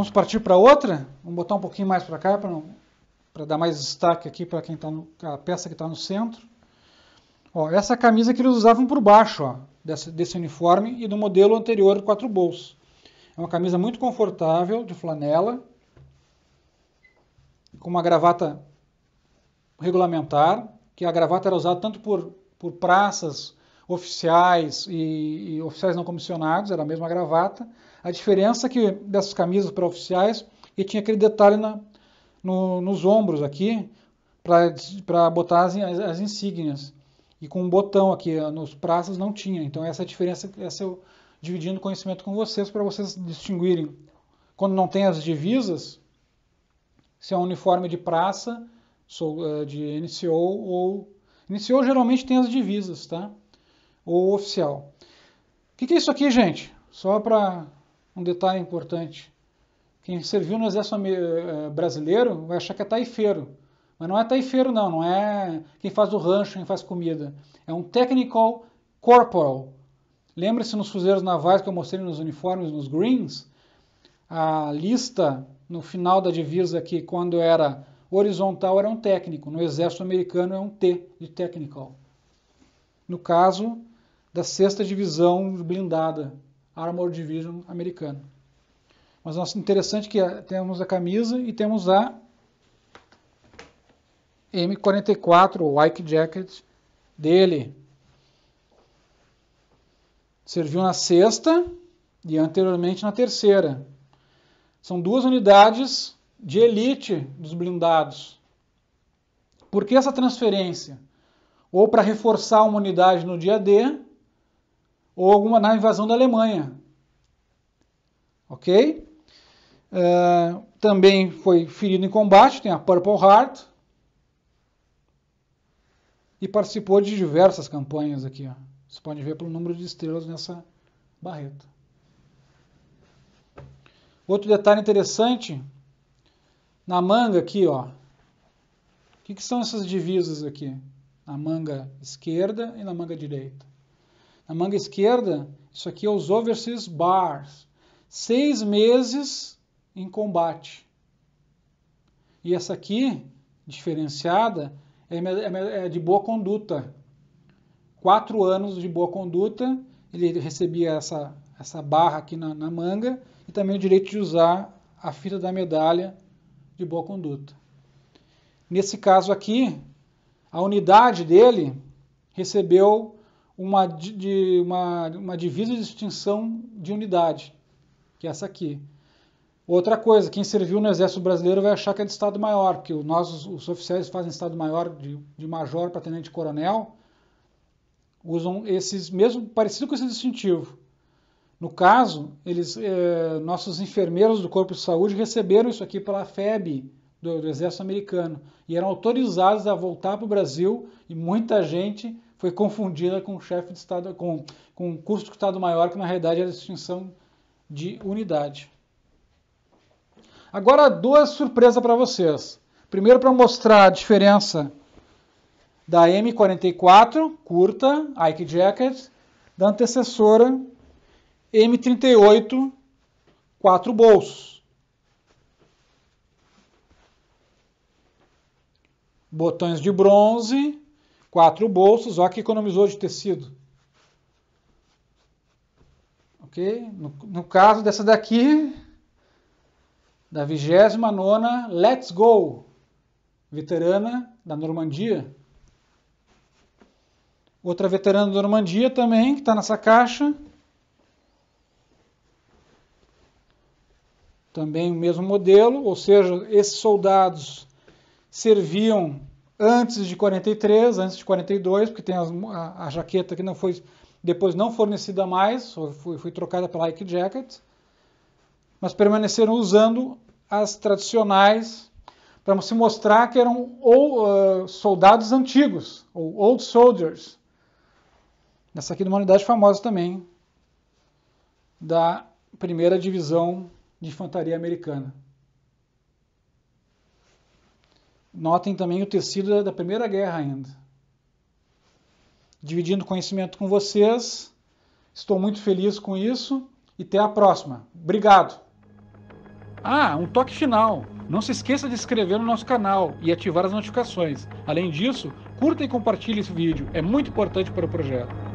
Vamos partir para outra? Vamos botar um pouquinho mais para cá para dar mais destaque aqui para quem está a peça que está no centro. Ó, essa camisa que eles usavam por baixo ó, desse, desse uniforme e do modelo anterior quatro bolsos. É uma camisa muito confortável de flanela com uma gravata regulamentar, que a gravata era usada tanto por, por praças oficiais e, e oficiais não comissionados, era a mesma gravata. A diferença é que dessas camisas para oficiais, e tinha aquele detalhe na, no, nos ombros aqui, para botar as, as, insígnias. E com um botão aqui, eh, nos praças não tinha. Então essa é a diferença, essa eu é dividindo conhecimento com vocês, para vocês distinguirem. Quando não tem as divisas, se é um uniforme de praça, eh, de NCO ou... NCO geralmente tem as divisas, tá? ou oficial. O que, que é isso aqui, gente? Só para um detalhe importante. Quem serviu no exército eh, brasileiro vai achar que é taifeiro. Mas não é taifeiro, não. Não é quem faz o rancho, quem faz comida. É um technical corporal. Lembre-se nos fuzeiros navais que eu mostrei nos uniformes, nos greens, a lista no final da divisa que quando era horizontal era um técnico. No exército americano é um T de technical. No caso, da Sexta Divisão Blindada, Armored Division americana. Mas nossa, interessante é que eh, temos a camisa e temos a M44, o White Jacket, dele. Serviu na sexta e anteriormente na terceira. São duas unidades de elite dos blindados. Por que essa transferência? Ou para reforçar uma unidade no dia D, ou alguma na invasão da Alemanha. Ok? Uh, também foi ferido em combate, tem a Purple Heart. E participou de diversas campanhas aqui. Ó. Você pode ver pelo número de estrelas nessa barreta. Outro detalhe interessante, na manga aqui, ó. O que, que são essas divisas aqui? Na manga esquerda e na manga direita. Na manga esquerda, isso aqui é os overseas bars. Seis meses em combate. E essa aqui, diferenciada, é, é, é de boa conduta. Quatro anos de boa conduta, ele recebia essa, essa barra aqui na, na manga e também o direito de usar a fita da medalha de boa conduta. Nesse caso aqui, a unidade dele recebeu uma, de, uma, uma divisa de distinção de unidade, que é essa aqui. Outra coisa, quem serviu no Exército Brasileiro vai achar que é de Estado Maior, porque nós, os oficiais fazem Estado Maior de, de major para tenente-coronel, usam esses, mesmo parecido com esse distintivo. No caso, eles, eh, nossos enfermeiros do Corpo de Saúde receberam isso aqui pela FEB do, do Exército Americano e eram autorizados a voltar para o Brasil e muita gente foi confundida com chefe de Estado, com, com curso de Estado Maior, que na realidade era a distinção de unidade. Agora, duas surpresas para vocês. Primeiro, para mostrar a diferença da M44, curta, Ike Jacket, da antecessora M38, quatro bolsos. Botões de bronze, Quatro bolsos, olha que economizou de tecido. Ok? No, no caso dessa daqui, da 29ª Let's Go, veterana da Normandia. Outra veterana da Normandia também, que está nessa caixa. Também o mesmo modelo, ou seja, esses soldados serviam antes de 43, antes de 42, porque tem a, a, jaqueta que não foi depois não fornecida mais, foi, foi trocada pela Ike Jacket, mas permaneceram usando as tradicionais para se mostrar que eram ou, uh, soldados antigos, ou old soldiers. Essa aqui é uma unidade famosa também da primeira divisão de infantaria americana. Notem também o tecido da Primeira Guerra ainda. Dividindo conhecimento com vocês, estou muito feliz com isso e até a próxima. Obrigado! Ah, um toque final! Não se esqueça de inscrever no nosso canal e ativar as notificações. Além disso, curta e compartilhe esse vídeo, é muito importante para o projeto.